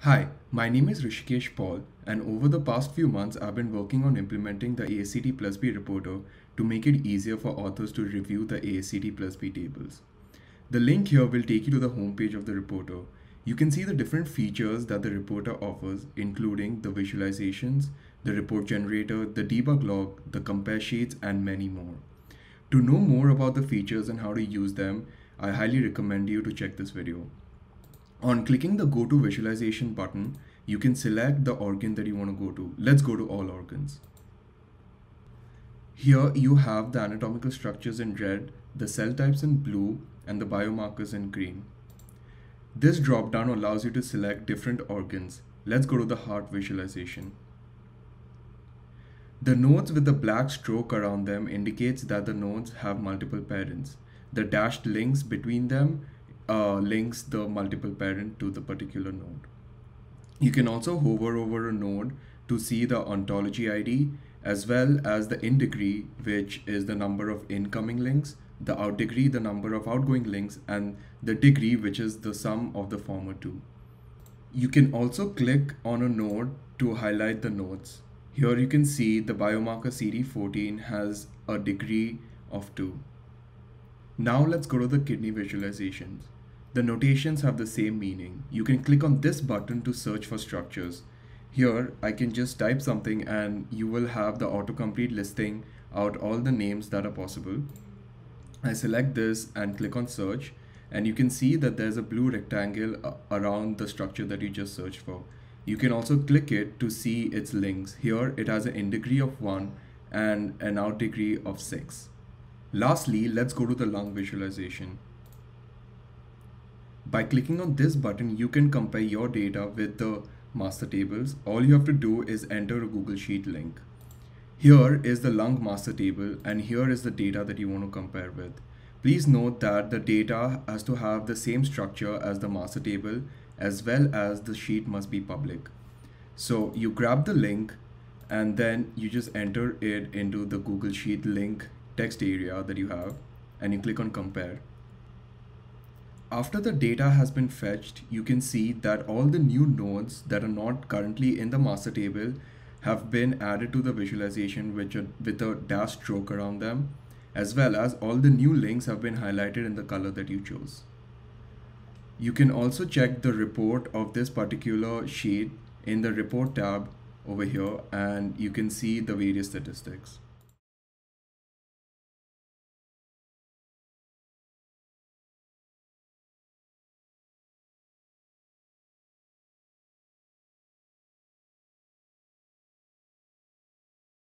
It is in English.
Hi, my name is Rishikesh Paul, and over the past few months, I've been working on implementing the ACT plus B reporter to make it easier for authors to review the ACT plus B tables. The link here will take you to the homepage of the reporter. You can see the different features that the reporter offers, including the visualizations, the report generator, the debug log, the compare sheets, and many more. To know more about the features and how to use them, I highly recommend you to check this video. On clicking the go to visualization button, you can select the organ that you want to go to. Let's go to all organs. Here you have the anatomical structures in red, the cell types in blue, and the biomarkers in green. This drop-down allows you to select different organs. Let's go to the heart visualization. The nodes with the black stroke around them indicates that the nodes have multiple parents. The dashed links between them uh, links the multiple parent to the particular node. You can also hover over a node to see the ontology ID as well as the in degree, which is the number of incoming links, the out degree, the number of outgoing links, and the degree, which is the sum of the former two. You can also click on a node to highlight the nodes. Here you can see the biomarker CD14 has a degree of 2. Now let's go to the kidney visualizations. The notations have the same meaning. You can click on this button to search for structures. Here, I can just type something and you will have the autocomplete listing out all the names that are possible. I select this and click on search and you can see that there's a blue rectangle around the structure that you just searched for. You can also click it to see its links. Here it has an in degree of 1 and an out degree of 6. Lastly, let's go to the lung visualization. By clicking on this button, you can compare your data with the master tables. All you have to do is enter a Google Sheet link. Here is the lung master table and here is the data that you want to compare with. Please note that the data has to have the same structure as the master table as well as the sheet must be public. So you grab the link and then you just enter it into the Google Sheet link text area that you have and you click on compare. After the data has been fetched, you can see that all the new nodes that are not currently in the master table have been added to the visualization which are, with a dash stroke around them, as well as all the new links have been highlighted in the color that you chose. You can also check the report of this particular sheet in the report tab over here and you can see the various statistics.